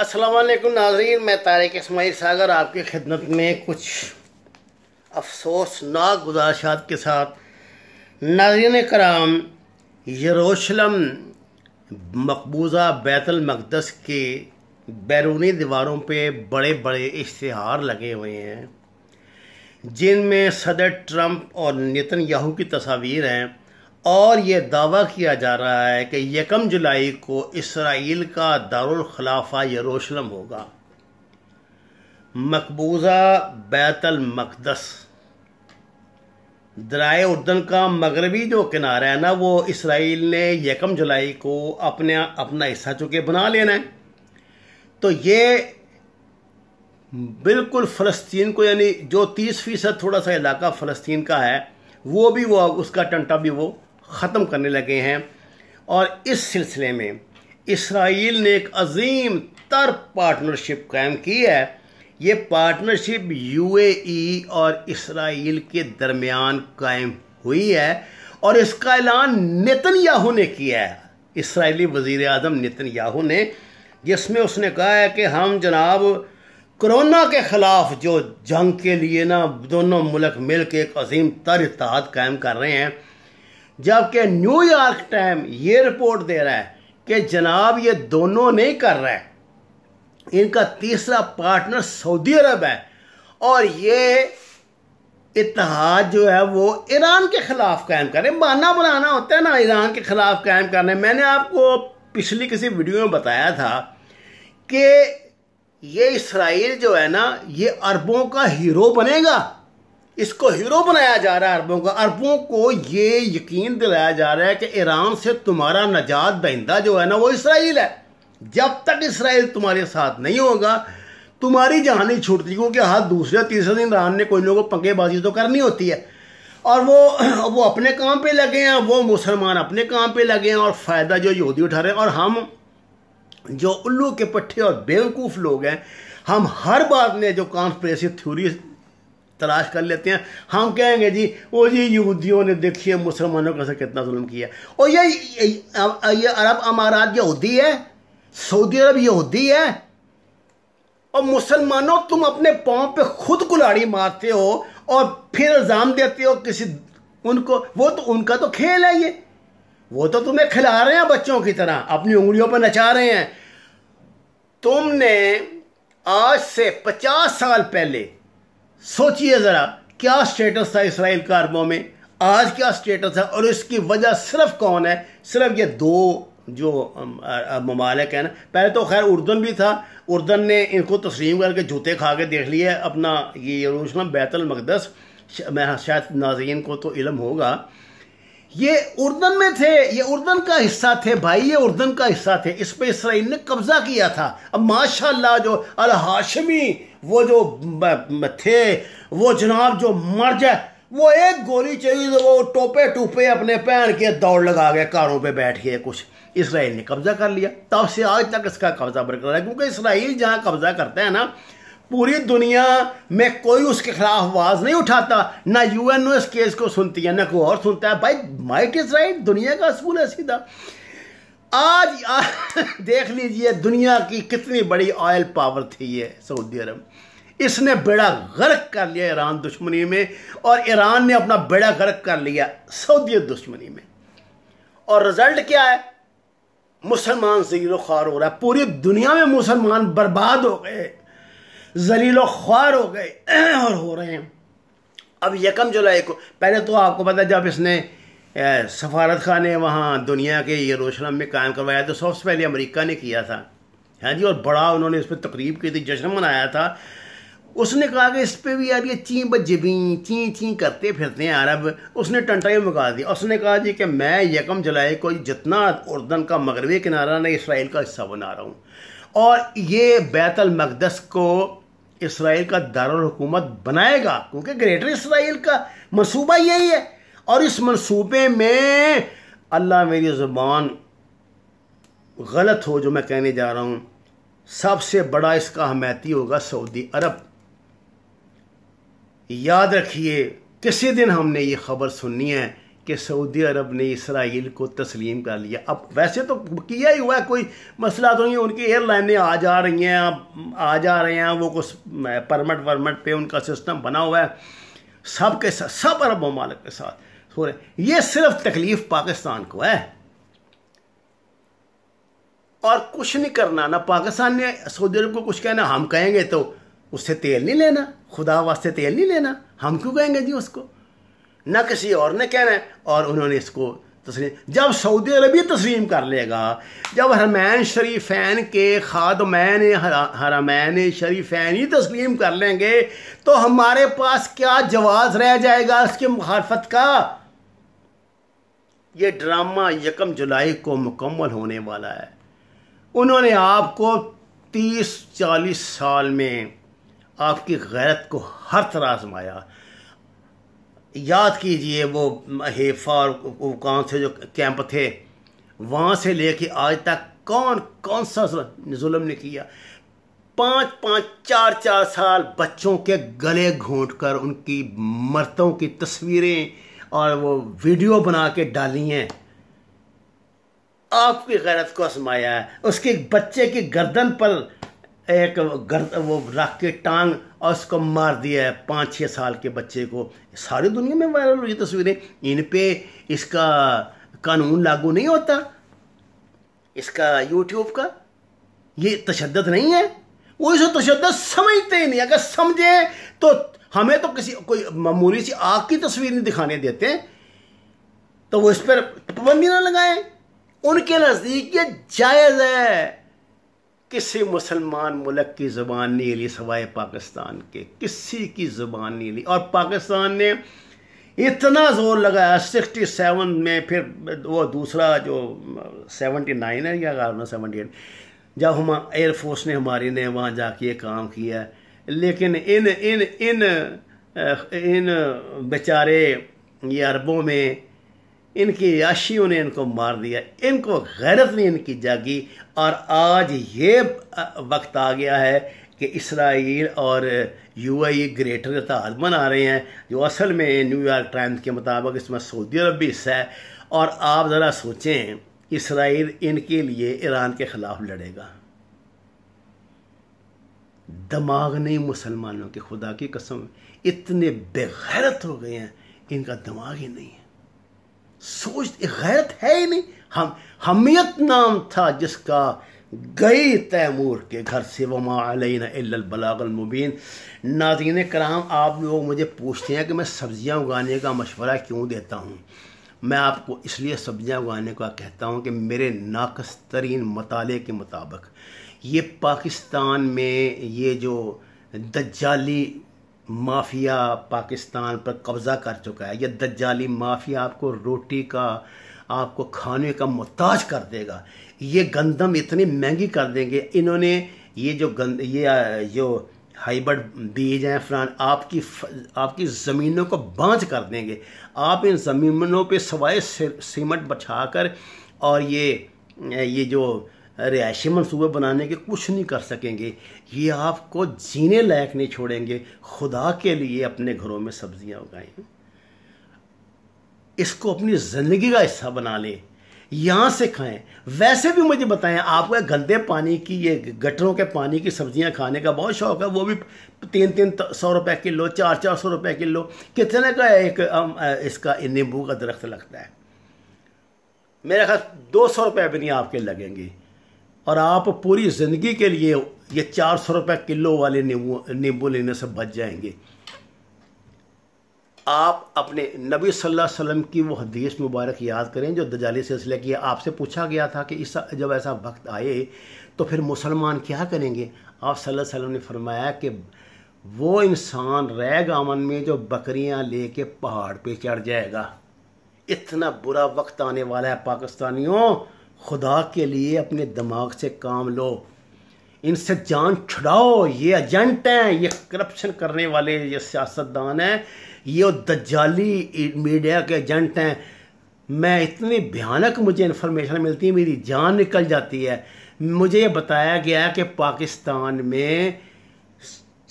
असलकुम नाजरीन मैं तारक इसमाइल सागर आपकी खिदमत में कुछ अफसोसनाक गुजारशात के साथ नाजरीन कराम यरूशलम मकबूजा बैतलमक़दस के बैरूनी दीवारों पे बड़े बड़े इश्तहार लगे हुए हैं जिनमें सदर ट्रंप और नितिन याहू की तस्वीर हैं और ये दावा किया जा रहा है कि यकम जुलाई को इसराइल का दारुलखलाफा यरूशलम होगा मकबूजा बैतल मकदस दराए उर्दन का मगरबी जो किनारा है ना वो इसराइल ने यकम जुलाई को अपने अपना हिस्सा चुके बना लेना है तो ये बिल्कुल फ़लस्तीन को यानी जो तीस फ़ीसद थोड़ा सा इलाका फ़लस्तीन का है वो भी वो उसका टंटा भी वो ख़त्म करने लगे हैं और इस सिलसिले में इसराइल ने एक अजीम तर पार्टनरशिप कायम की है ये पार्टनरशिप यूएई e और इसराइल के दरमियान कायम हुई है और इसका ऐलान याहू ने किया है इसराइली वजीर अजम याहू ने जिसमें उसने कहा है कि हम जनाब कोरोना के ख़िलाफ़ जो जंग के लिए ना दोनों मुल्क मिल के एक अजीम तर इतिहाद कायम कर रहे हैं जबकि न्यूयॉर्क टाइम ये रिपोर्ट दे रहा है कि जनाब ये दोनों नहीं कर रहे इनका तीसरा पार्टनर सऊदी अरब है और ये इतिहाद जो है वो ईरान के ख़िलाफ़ कायम करें बहाना बनाना होता है ना ईरान के ख़िलाफ़ कायम करने मैंने आपको पिछली किसी वीडियो में बताया था कि ये इसराइल जो है ना ये अरबों का हीरो बनेगा इसको हीरो बनाया जा रहा है अरबों का अरबों को ये यकीन दिलाया जा रहा है कि ईरान से तुम्हारा नजात दहिंदा जो है ना वो इसराइल है जब तक इसराइल तुम्हारे साथ नहीं होगा तुम्हारी जहानी छूटती क्योंकि हाथ दूसरे तीसरे दिन ईरान ने कोई लोगों को पंगेबाजी तो करनी होती है और वो वो अपने काम पर लगे हैं वो मुसलमान अपने काम पर लगे हैं और फ़ायदा जो यहूदी उठा रहे हैं और हम जो उल्लू के पट्टे और बेवकूफ़ लोग हैं हम हर बात में जो कॉन्स्परेसी थ्योरी तलाश कर लेते हैं हम कहेंगे जी वो जी यहूदियों ने देखिए मुसलमानों का कितना जुल्म किया और ये ये अरब अमारात यहूदी है सऊदी अरब यहूदी है और मुसलमानों तुम अपने पाँव पे खुद कुलाड़ी मारते हो और फिर इल्ज़ाम देते हो किसी उनको वो तो उनका तो खेल है ये वो तो तुम्हें खिला रहे हैं बच्चों की तरह अपनी उंगलियों पर नचा रहे हैं तुमने आज से पचास साल पहले सोचिए ज़रा क्या स्टेटस था इसराइल का अरबों में आज क्या स्टेटस है और इसकी वजह सिर्फ कौन है सिर्फ ये दो जो ममालिक हैं ना पहले तो खैर उर्दन भी था उर्दन ने इनको तस्लीम करके जूते खा के देख लिए अपना ये यरूशलम बैतुल मकदस मैं शायद नाजरीन को तो इलम होगा ये उर्दन में थे ये उर्दन का हिस्सा थे भाई ये उर्दन का हिस्सा थे इस पर इसराइल ने कब्जा किया था अब माशाल्लाह जो अल हाशमी वो जो थे वो जनाब जो मर जाए वो एक गोली चाहिए तो वो टोपे टूपे अपने पहन के दौड़ लगा गए कारों पे बैठ के कुछ इसराइल ने कब्जा कर लिया तब से आज तक इसका कब्जा बरकरार है क्योंकि इसराइल जहाँ कब्जा करते हैं ना पूरी दुनिया में कोई उसके खिलाफ आवाज़ नहीं उठाता ना यूएनओ इस केस को सुनती है ना कोई और सुनता है भाई माइट इज़ राइट दुनिया का असूल है सीधा आज, आ, देख लीजिए दुनिया की कितनी बड़ी ऑयल पावर थी ये सऊदी अरब इसने बेड़ा गर्क कर लिया ईरान दुश्मनी में और ईरान ने अपना बेड़ा गर्क कर लिया सऊदी दुश्मनी में और रिजल्ट क्या है मुसलमान जीरो खार हो रहा है पूरी दुनिया में मुसलमान बर्बाद हो गए जलील ख्वार हो गए और हो रहे हैं अब यकम जुलाई को पहले तो आपको पता जब इसने सफारत खान ने वहाँ दुनिया के यरूशलम में कायम करवाया तो सबसे पहले अमेरिका ने किया था हाँ जी और बड़ा उन्होंने इस पर तकरीब की थी जश्न मनाया था उसने कहा कि इस पर भी यार ये चीं बजबी चीं चीं करते फिरते हैं अरब उसने टंटाई मुका दिया उसने कहा जी कि मैं यकम जुलाई को जितना उर्दन का मगरबी किनारा ना इसराइल का हिस्सा बना रहा हूँ और ये बैतलमकदस को इसराइल का दारुल हुकूमत बनाएगा क्योंकि ग्रेटर इसराइल का मनसूबा यही है और इस मनसूबे में अल्लाह मेरी ज़ुबान गलत हो जो मैं कहने जा रहा हूँ सबसे बड़ा इसका हमायती होगा सऊदी अरब याद रखिए किसी दिन हमने ये खबर सुननी है कि सऊदी अरब ने इसराइल को तस्लीम कर लिया अब वैसे तो किया ही हुआ है कोई मसला तो नहीं उनकी एयरलाइनें आ जा रही हैं आ जा रहे हैं वो कुछ परमट वर्मट पे उनका सिस्टम बना हुआ है सब के साथ सब अरब ममालक के साथ हो रहे ये सिर्फ तकलीफ पाकिस्तान को है और कुछ नहीं करना ना पाकिस्तान ने सऊदी अरब को कुछ कहना हम कहेंगे तो उससे तेल नहीं लेना खुदा वास्ते तेल नहीं लेना हम क्यों कहेंगे जी उसको न किसी और ने कहना है और उन्होंने इसको तस्लीम जब सऊदी अरबी तस्लीम कर लेगा जब हरमैन शरीफैन के खादमैन हरमैन शरीफैन ही तस्लीम कर लेंगे तो हमारे पास क्या जवाब रह जाएगा उसकी मुखालफत का ये ड्रामा यकम जुलाई को मुकम्मल होने वाला है उन्होंने आपको तीस चालीस साल में आपकी गैरत को हर तरह आजमाया याद कीजिए वो हेफा और कौन से जो कैंप थे वहाँ से लेके आज तक कौन कौन सा जुल्म ने किया पाँच पाँच चार चार साल बच्चों के गले घोंट कर उनकी मर्दों की तस्वीरें और वो वीडियो बना के डाली हैं आपकी गैरत को आसमाया है उसके बच्चे की गर्दन पर एक गर्द वो रख के टांग और उसको मार दिया है पाँच छः साल के बच्चे को सारी दुनिया में वायरल हुई तस्वीरें इन पे इसका कानून लागू नहीं होता इसका यूट्यूब का ये तशद नहीं है वो इसे तशद समझते ही नहीं अगर समझे तो हमें तो किसी कोई मामूली सी आग की तस्वीर नहीं दिखाने देते तो वो इस पर पाबंदी ना लगाएं उनके नज़दीक ये जायज़ है किसी मुसलमान मुल्क की ज़ुबान नहीं ली सवाए पाकिस्तान के किसी की ज़ुबान नहीं ली और पाकिस्तान ने इतना ज़ोर लगाया सिक्सटी सेवन में फिर वो दूसरा जो सेवेंटी नाइन है या कारण सेवेंटी एट जब हम एयरफोर्स ने हमारी ने वहाँ जाके ये काम किया लेकिन इन इन इन इन बेचारे ये अरबों में इनकी याशियों ने इनको मार दिया इनको गैरत ने इनकी जागी और आज ये वक्त आ गया है कि इसराइल और यूएई ग्रेटर इतिहाद बना रहे हैं जो असल में न्यूयॉर्क टाइम्स के मुताबिक इसमें सऊदी अरब भी हिस्सा है और आप ज़रा सोचें इसराइल इनके लिए ईरान के ख़िलाफ़ लड़ेगा दिमाग नहीं मुसलमानों के खुदा की कसम इतने बेगैरत हो गए हैं इनका दिमाग ही नहीं है सोच गैरत है ही नहीं हम हमियत नाम था जिसका गई तैमूर के घर से वमाबलागल मुबीन नाजीन कराम आप लोग मुझे पूछते हैं कि मैं सब्ज़ियाँ उगाने का मशवरा क्यों देता हूँ मैं आपको इसलिए सब्ज़ियाँ उगाने का कहता हूँ कि मेरे नाकस तरीन मताले के मुताबिक ये पाकिस्तान में ये जो दज्जाली माफिया पाकिस्तान पर कब्ज़ा कर चुका है यह दज्जाली माफिया आपको रोटी का आपको खाने का मोहताज कर देगा ये गंदम इतनी महंगी कर देंगे इन्होंने ये जो गंद ये जो हाइब्रिड बीज हैं फ्रान आपकी आपकी ज़मीनों को बाँझ कर देंगे आप इन ज़मीनों पे सवाए सीमेंट बछा कर और ये ये जो रिहायशी मनसूबे बनाने के कुछ नहीं कर सकेंगे ये आपको जीने लायक नहीं छोड़ेंगे खुदा के लिए अपने घरों में सब्जियां उगाएं इसको अपनी ज़िंदगी का हिस्सा बना लें यहाँ से खाएं वैसे भी मुझे बताएं आपको गंदे पानी की ये गटरों के पानी की सब्जियां खाने का बहुत शौक है वो भी तीन तीन सौ रुपए किलो चार चार सौ रुपए किलो कितने का एक इसका नींबू का दरख्त लगता है मेरा ख्याल दो सौ रुपये भी नहीं आपके लगेंगे और आप पूरी ज़िंदगी के लिए ये चार सौ रुपये किलो वाले नींबू नींबू लेने से बच जाएंगे आप अपने नबी सल्लल्लाहु अलैहि वसल्लम की वो हदीस मुबारक याद करें जो दजाली सिलसिले की आपसे पूछा गया था कि इस जब ऐसा वक्त आए तो फिर मुसलमान क्या करेंगे आप सल्लल्लाहु अलैहि वसल्लम ने फरमाया कि वो इंसान रैग अमन में जो बकरियां लेके पहाड़ पे चढ़ जाएगा इतना बुरा वक्त आने वाला है पाकिस्तानियों खुदा के लिए अपने दिमाग से काम लो इनसे जान छुड़ाओ ये एजेंट हैं ये करप्शन करने वाले ये सियासतदान हैं ये दज्जाली मीडिया के एजेंट हैं मैं इतनी भयानक मुझे इन्फॉर्मेशन मिलती है मेरी जान निकल जाती है मुझे ये बताया गया है कि पाकिस्तान में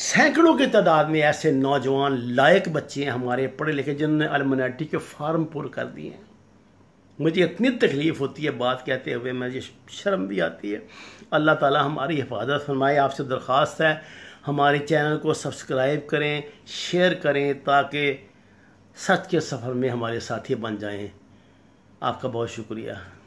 सैकड़ों की तादाद में ऐसे नौजवान लायक बच्चे हैं हमारे पढ़े लिखे जिन्होंने अलमनाटी के फार्म पूरे कर दिए हैं मुझे इतनी तकलीफ़ होती है बात कहते हुए मुझे शर्म भी आती है अल्लाह ताला हमारी हिफाजत फरमाए आपसे दरख्वास्त है हमारे चैनल को सब्सक्राइब करें शेयर करें ताकि सच के सफ़र में हमारे साथी बन जाएं आपका बहुत शुक्रिया